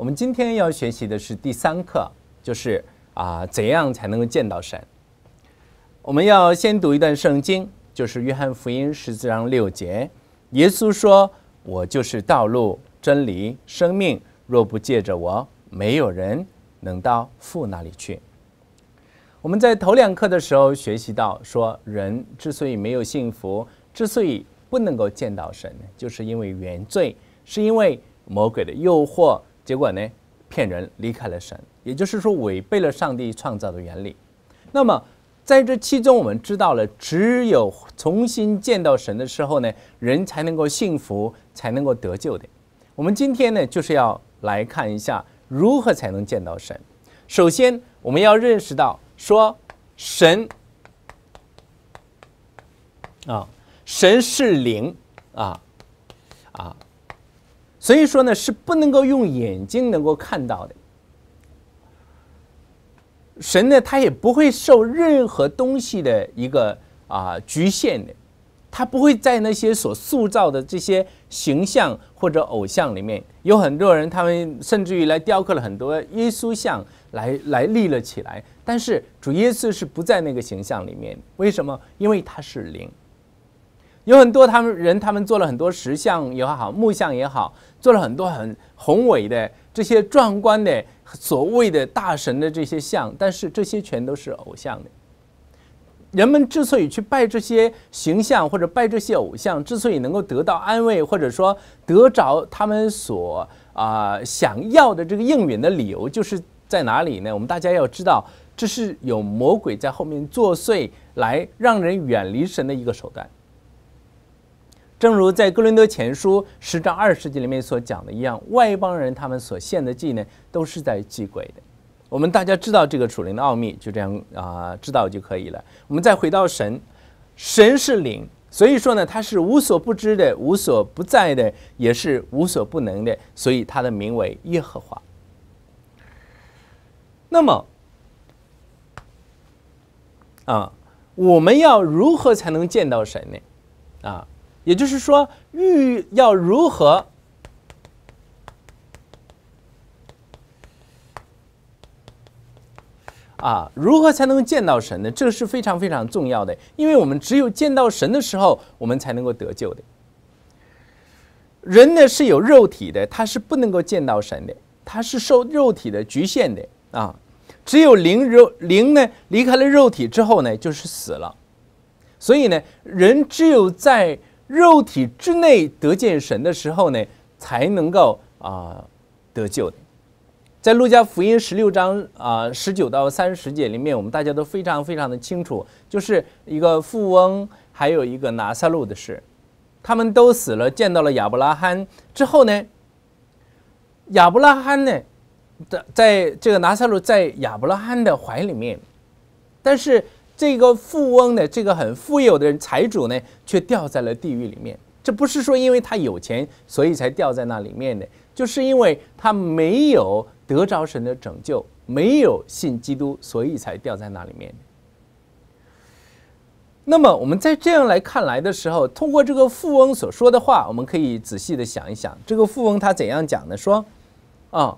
我们今天要学习的是第三课，就是啊，怎样才能够见到神？我们要先读一段圣经，就是约翰福音十四章六节，耶稣说：“我就是道路、真理、生命，若不借着我，没有人能到父那里去。”我们在头两课的时候学习到，说人之所以没有幸福，之所以不能够见到神，就是因为原罪，是因为魔鬼的诱惑。结果呢，骗人离开了神，也就是说违背了上帝创造的原理。那么在这其中，我们知道了，只有重新见到神的时候呢，人才能够幸福，才能够得救的。我们今天呢，就是要来看一下如何才能见到神。首先，我们要认识到说神啊，神是灵啊，啊。所以说呢，是不能够用眼睛能够看到的。神呢，他也不会受任何东西的一个啊局限的，他不会在那些所塑造的这些形象或者偶像里面。有很多人，他们甚至于来雕刻了很多耶稣像，来来立了起来。但是主耶稣是不在那个形象里面。为什么？因为他是灵。有很多他们人，他们做了很多石像也好，木像也好，做了很多很宏伟的这些壮观的所谓的大神的这些像，但是这些全都是偶像的。人们之所以去拜这些形象或者拜这些偶像，之所以能够得到安慰或者说得着他们所啊想要的这个应允的理由，就是在哪里呢？我们大家要知道，这是有魔鬼在后面作祟，来让人远离神的一个手段。正如在《哥伦多前书》十章二世纪里面所讲的一样，外邦人他们所献的祭呢，都是在祭鬼的。我们大家知道这个属灵的奥秘，就这样啊，知道就可以了。我们再回到神，神是灵，所以说呢，他是无所不知的、无所不在的，也是无所不能的，所以他的名为耶和华。那么，啊，我们要如何才能见到神呢？啊？也就是说，欲要如何啊？如何才能够见到神呢？这是非常非常重要的，因为我们只有见到神的时候，我们才能够得救的。人呢是有肉体的，他是不能够见到神的，他是受肉体的局限的啊。只有灵肉灵呢，离开了肉体之后呢，就是死了。所以呢，人只有在肉体之内得见神的时候呢，才能够啊得救的。在《路加福音》十六章啊十九到三十节里面，我们大家都非常非常的清楚，就是一个富翁，还有一个拿撒路的事，他们都死了，见到了亚伯拉罕之后呢，亚伯拉罕呢，在在这个拿撒路在亚伯拉罕的怀里面，但是。这个富翁呢，这个很富有的人财主呢，却掉在了地狱里面。这不是说因为他有钱，所以才掉在那里面的，就是因为他没有得着神的拯救，没有信基督，所以才掉在那里面的。那么我们在这样来看来的时候，通过这个富翁所说的话，我们可以仔细的想一想，这个富翁他怎样讲呢？说，啊，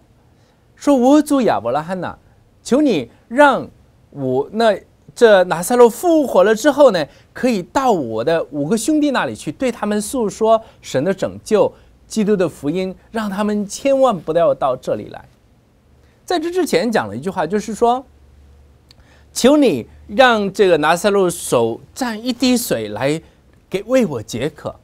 说我主亚伯拉罕呐，求你让我那。这拿撒勒复活了之后呢，可以到我的五个兄弟那里去，对他们诉说神的拯救、基督的福音，让他们千万不要到这里来。在这之前讲了一句话，就是说：“求你让这个拿撒勒手沾一滴水来给为我解渴。”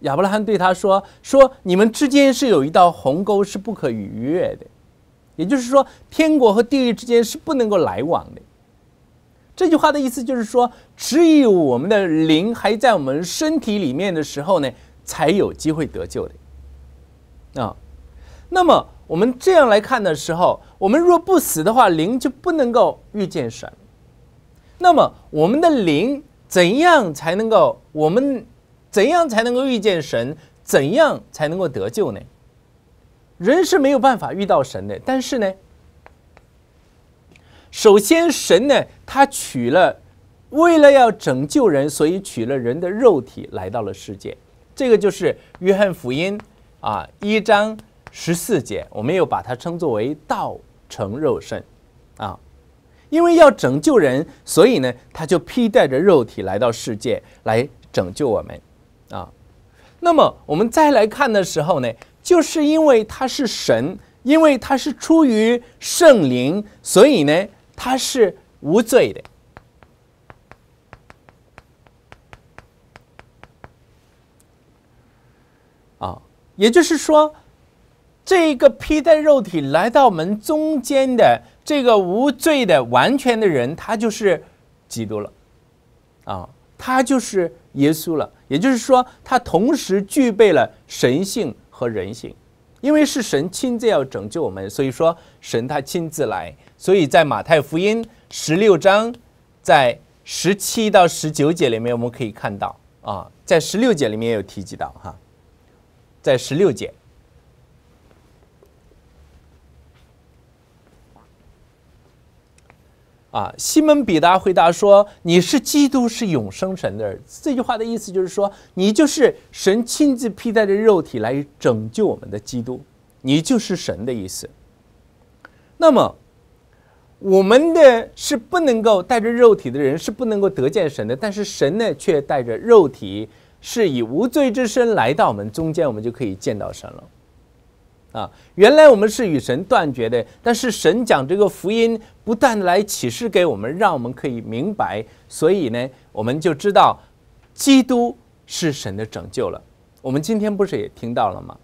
亚伯拉罕对他说：“说你们之间是有一道鸿沟是不可逾越的，也就是说，天国和地狱之间是不能够来往的。”这句话的意思就是说，只有我们的灵还在我们身体里面的时候呢，才有机会得救的。啊，那么我们这样来看的时候，我们若不死的话，灵就不能够遇见神。那么我们的灵怎样才能够？我们怎样才能够遇见神？怎样才能够得救呢？人是没有办法遇到神的，但是呢？首先，神呢，他取了，为了要拯救人，所以取了人的肉体来到了世界。这个就是约翰福音啊，一章十四节，我们又把它称作为道成肉身，啊，因为要拯救人，所以呢，他就披戴着肉体来到世界来拯救我们，啊。那么我们再来看的时候呢，就是因为他是神，因为他是出于圣灵，所以呢。他是无罪的啊，也就是说，这个披戴肉体来到我们中间的这个无罪的完全的人，他就是基督了啊，他就是耶稣了。也就是说，他同时具备了神性和人性，因为是神亲自要拯救我们，所以说神他亲自来。所以在马太福音十六章，在十七到十九节里面，我们可以看到啊，在十六节里面有提及到哈，在十六节啊，西门比达回答说：“你是基督，是永生神的儿子。”这句话的意思就是说，你就是神亲自披戴的肉体来拯救我们的基督，你就是神的意思。那么，我们的是不能够带着肉体的人是不能够得见神的，但是神呢却带着肉体，是以无罪之身来到我们中间，我们就可以见到神了。啊，原来我们是与神断绝的，但是神讲这个福音，不的来启示给我们，让我们可以明白，所以呢，我们就知道，基督是神的拯救了。我们今天不是也听到了吗？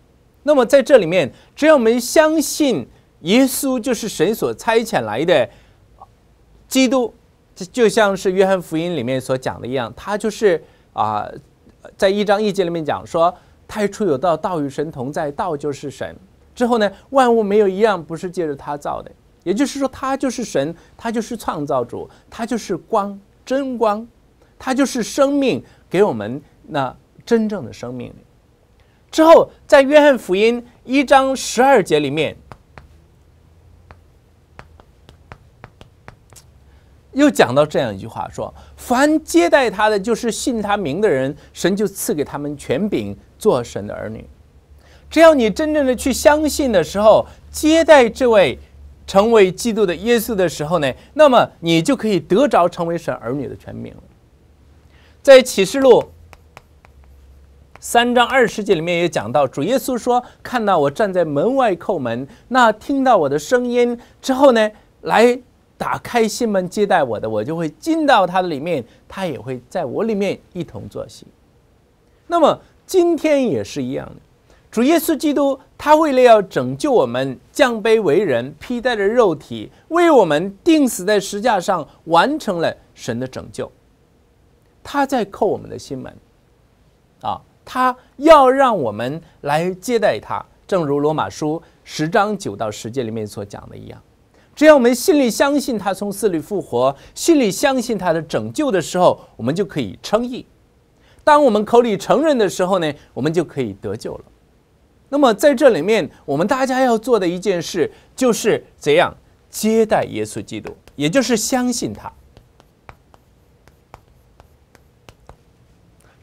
那么在这里面，只要我们相信。耶稣就是神所差遣来的基督，就就像是约翰福音里面所讲的一样，他就是啊，在一章一节里面讲说：“太初有道，道与神同在，道就是神。”之后呢，万物没有一样不是借着他造的，也就是说，他就是神，他就是创造主，他就是光，真光，他就是生命，给我们那真正的生命之后，在约翰福音一章十二节里面。又讲到这样一句话，说：凡接待他的，就是信他名的人，神就赐给他们权柄，做神的儿女。只要你真正的去相信的时候，接待这位成为基督的耶稣的时候呢，那么你就可以得着成为神儿女的权柄。在启示录三章二十节里面也讲到，主耶稣说：“看到我站在门外叩门，那听到我的声音之后呢，来。”打开心门接待我的，我就会进到他的里面，他也会在我里面一同作息。那么今天也是一样的，主耶稣基督他为了要拯救我们，降卑为人，披戴着肉体，为我们钉死在十架上，完成了神的拯救。他在叩我们的心门，啊，他要让我们来接待他，正如罗马书十章九到十节里面所讲的一样。只要我们心里相信他从死里复活，心里相信他的拯救的时候，我们就可以称义；当我们口里承认的时候呢，我们就可以得救了。那么在这里面，我们大家要做的一件事，就是怎样接待耶稣基督，也就是相信他。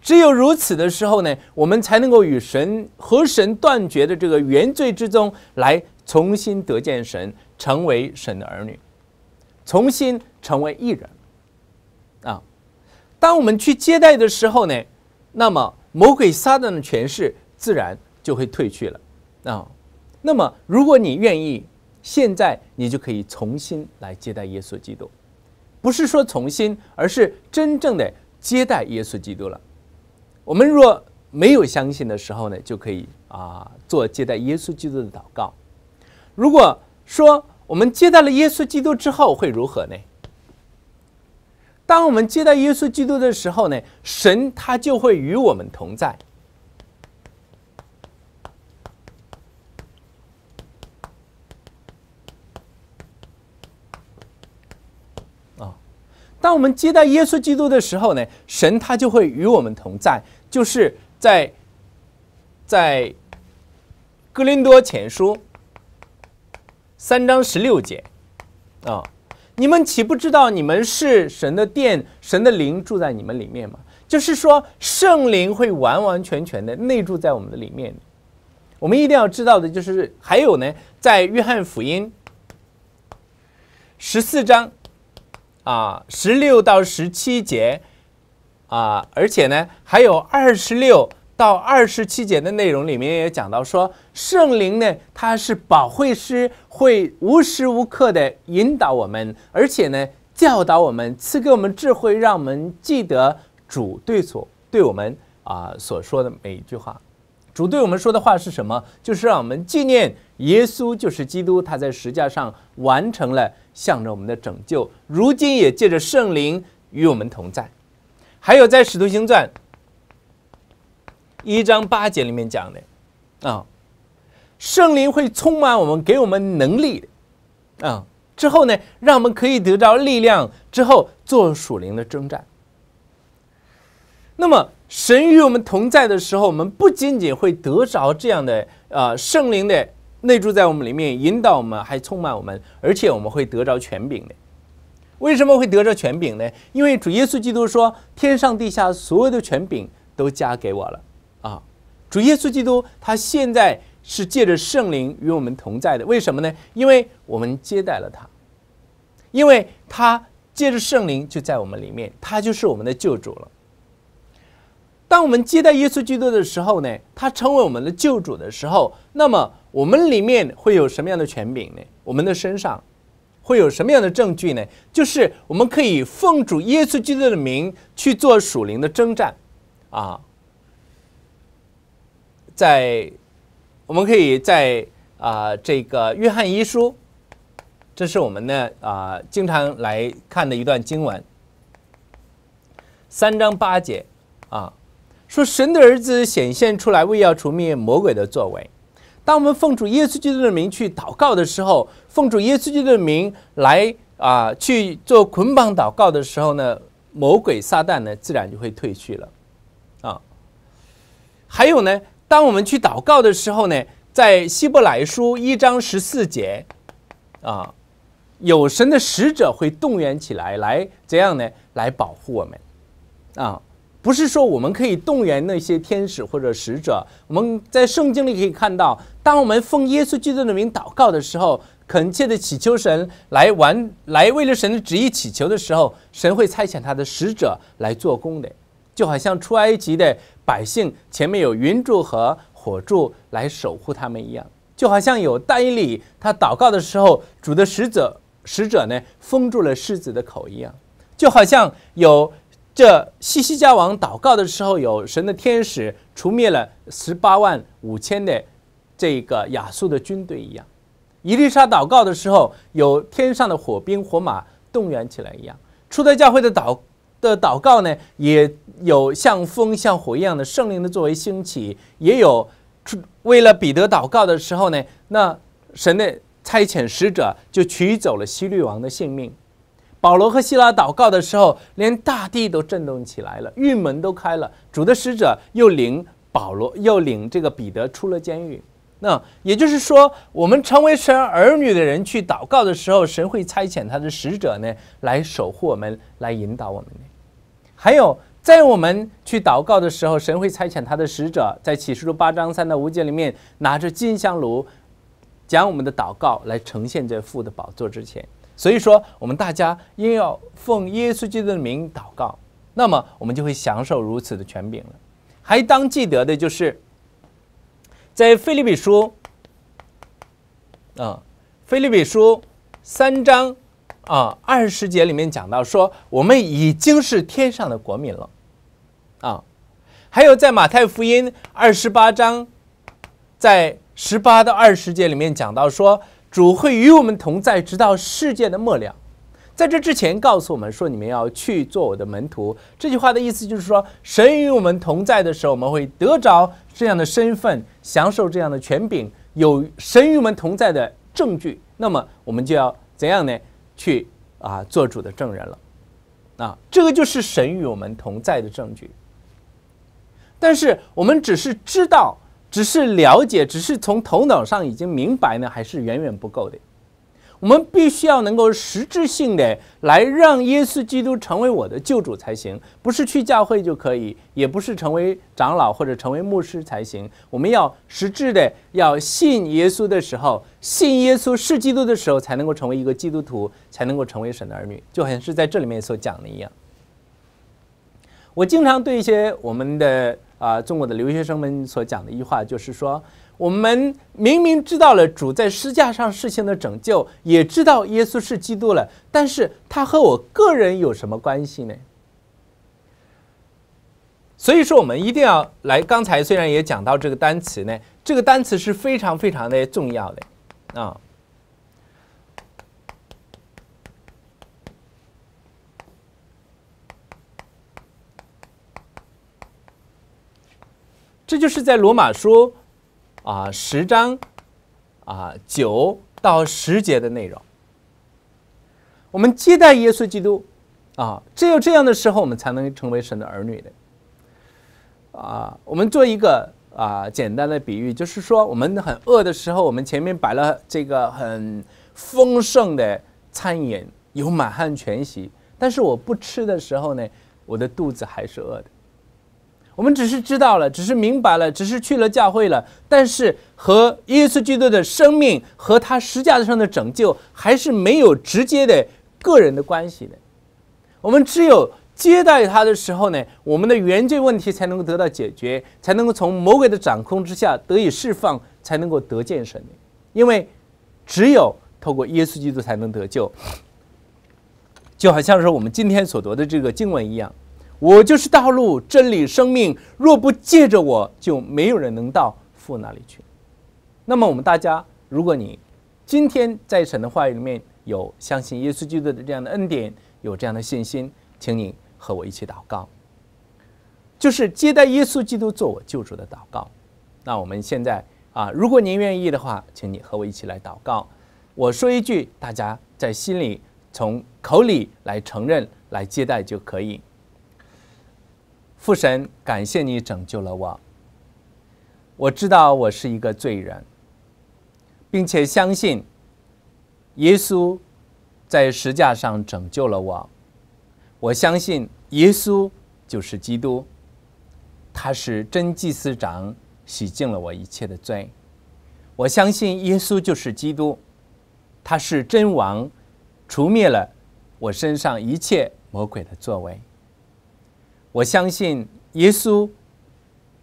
只有如此的时候呢，我们才能够与神和神断绝的这个原罪之中，来重新得见神。成为神的儿女，重新成为一人啊！当我们去接待的时候呢，那么魔鬼撒旦的权势自然就会退去了啊。那么，如果你愿意，现在你就可以重新来接待耶稣基督，不是说重新，而是真正的接待耶稣基督了。我们若没有相信的时候呢，就可以啊做接待耶稣基督的祷告。如果，说我们接待了耶稣基督之后会如何呢？当我们接待耶稣基督的时候呢，神他就会与我们同在。啊，当我们接待耶稣基督的时候呢，神他就会与我们同在，就是在在哥林多前书。三章十六节，啊，你们岂不知道你们是神的殿，神的灵住在你们里面吗？就是说，圣灵会完完全全的内住在我们的里面。我们一定要知道的就是，还有呢，在约翰福音十四章啊，十六到十七节啊，而且呢，还有二十六。到二十七节的内容里面也讲到说，圣灵呢，他是保惠师，会无时无刻的引导我们，而且呢，教导我们，赐给我们智慧，让我们记得主对所对我们啊所说的每一句话。主对我们说的话是什么？就是让我们纪念耶稣，就是基督，他在石架上完成了向着我们的拯救，如今也借着圣灵与我们同在。还有在《使徒行传》。一章八节里面讲的，啊，圣灵会充满我们，给我们能力的，啊，之后呢，让我们可以得到力量，之后做属灵的征战。那么神与我们同在的时候，我们不仅仅会得着这样的，呃，圣灵的内住在我们里面，引导我们，还充满我们，而且我们会得着权柄的。为什么会得着权柄呢？因为主耶稣基督说，天上地下所有的权柄都加给我了。啊，主耶稣基督他现在是借着圣灵与我们同在的，为什么呢？因为我们接待了他，因为他借着圣灵就在我们里面，他就是我们的救主了。当我们接待耶稣基督的时候呢，他成为我们的救主的时候，那么我们里面会有什么样的权柄呢？我们的身上会有什么样的证据呢？就是我们可以奉主耶稣基督的名去做属灵的征战啊。在，我们可以在啊，这个《约翰一书》，这是我们的啊经常来看的一段经文，三章八节啊，说神的儿子显现出来，为要除灭魔鬼的作为。当我们奉主耶稣基督的名去祷告的时候，奉主耶稣基督的名来啊去做捆绑祷告的时候呢，魔鬼撒旦呢自然就会退去了啊。还有呢。当我们去祷告的时候呢，在希伯来书一章十四节，啊，有神的使者会动员起来，来怎样呢，来保护我们。啊，不是说我们可以动员那些天使或者使者。我们在圣经里可以看到，当我们奉耶稣基督的名祷告的时候，恳切的祈求神来完来为了神的旨意祈求的时候，神会差遣他的使者来做工的。就好像出埃及的百姓前面有云柱和火柱来守护他们一样，就好像有大伊里他祷告的时候，主的使者使者呢封住了狮子的口一样，就好像有这西西家王祷告的时候，有神的天使除灭了十八万五千的这个亚述的军队一样，伊丽莎祷告的时候有天上的火兵火马动员起来一样，初代教会的祷。的祷告呢，也有像风像火一样的圣灵的作为兴起，也有为了彼得祷告的时候呢，那神的差遣使者就取走了希律王的性命。保罗和希拉祷告的时候，连大地都震动起来了，狱门都开了，主的使者又领保罗又领这个彼得出了监狱。那也就是说，我们成为神儿女的人去祷告的时候，神会差遣他的使者呢，来守护我们，来引导我们。还有，在我们去祷告的时候，神会差遣他的使者，在启示录八章三到五节里面，拿着金香炉，将我们的祷告来呈现在父的宝座之前。所以说，我们大家应要奉耶稣基督的名祷告，那么我们就会享受如此的权柄了。还当记得的就是。在菲律宾书，啊，菲律宾书三章啊二十节里面讲到说，我们已经是天上的国民了，啊，还有在马太福音二十八章，在十八到二十节里面讲到说，主会与我们同在，直到世界的末了。在这之前，告诉我们说你们要去做我的门徒。这句话的意思就是说，神与我们同在的时候，我们会得着这样的身份，享受这样的权柄，有神与我们同在的证据。那么，我们就要怎样呢？去啊，做主的证人了。啊，这个就是神与我们同在的证据。但是，我们只是知道，只是了解，只是从头脑上已经明白呢，还是远远不够的。我们必须要能够实质性的来让耶稣基督成为我的救主才行，不是去教会就可以，也不是成为长老或者成为牧师才行。我们要实质的要信耶稣的时候，信耶稣是基督的时候，才能够成为一个基督徒，才能够成为神的儿女，就好像是在这里面所讲的一样。我经常对一些我们的。啊，中国的留学生们所讲的一句话就是说：我们明明知道了主在诗架上事情的拯救，也知道耶稣是基督了，但是他和我个人有什么关系呢？所以说，我们一定要来。刚才虽然也讲到这个单词呢，这个单词是非常非常的重要的，啊。这就是在罗马书啊十章啊九到十节的内容。我们接待耶稣基督啊，只有这样的时候，我们才能成为神的儿女的啊。我们做一个啊简单的比喻，就是说，我们很饿的时候，我们前面摆了这个很丰盛的餐饮，有满汉全席，但是我不吃的时候呢，我的肚子还是饿的。我们只是知道了，只是明白了，只是去了教会了，但是和耶稣基督的生命和他实架子上的拯救还是没有直接的个人的关系的。我们只有接待他的时候呢，我们的原罪问题才能够得到解决，才能够从魔鬼的掌控之下得以释放，才能够得见神因为只有透过耶稣基督才能得救，就好像是我们今天所读的这个经文一样。我就是道路、真理、生命。若不借着我，就没有人能到父那里去。那么，我们大家，如果你今天在神的话语里面有相信耶稣基督的这样的恩典，有这样的信心，请你和我一起祷告，就是接待耶稣基督做我救主的祷告。那我们现在啊，如果您愿意的话，请你和我一起来祷告。我说一句，大家在心里从口里来承认、来接待就可以。父神，感谢你拯救了我。我知道我是一个罪人，并且相信耶稣在石架上拯救了我。我相信耶稣就是基督，他是真祭司长，洗净了我一切的罪。我相信耶稣就是基督，他是真王，除灭了我身上一切魔鬼的作为。我相信耶稣，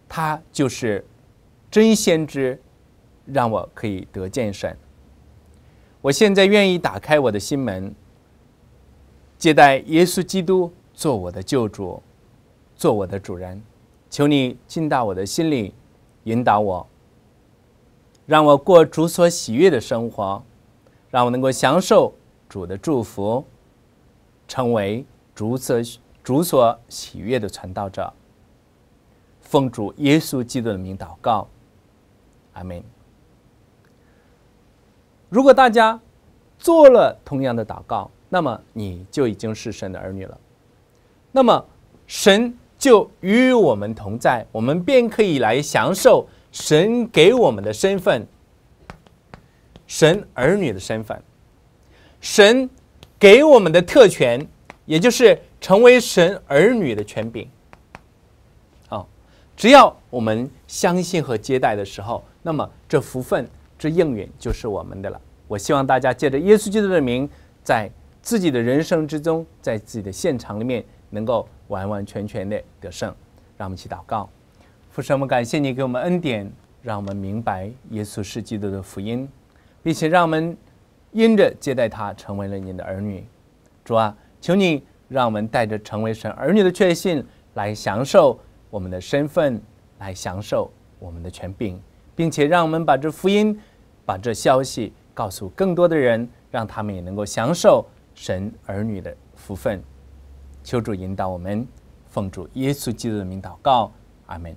他就是真先知，让我可以得见神。我现在愿意打开我的心门，接待耶稣基督做我的救主，做我的主人。求你进到我的心里，引导我，让我过主所喜悦的生活，让我能够享受主的祝福，成为主所。主所喜悦的传道者，奉主耶稣基督的名祷告，阿门。如果大家做了同样的祷告，那么你就已经是神的儿女了。那么神就与我们同在，我们便可以来享受神给我们的身份——神儿女的身份，神给我们的特权，也就是。成为神儿女的权柄，好，只要我们相信和接待的时候，那么这福分、这应允就是我们的了。我希望大家借着耶稣基督的名，在自己的人生之中，在自己的现场里面，能够完完全全的得胜。让我们一起祷告，父神，我们感谢你给我们恩典，让我们明白耶稣是基督的福音，并且让我们因着接待他，成为了你的儿女。主啊，求你。让我们带着成为神儿女的确信来享受我们的身份，来享受我们的权柄，并且让我们把这福音、把这消息告诉更多的人，让他们也能够享受神儿女的福分。求主引导我们，奉主耶稣基督的名祷告，阿门。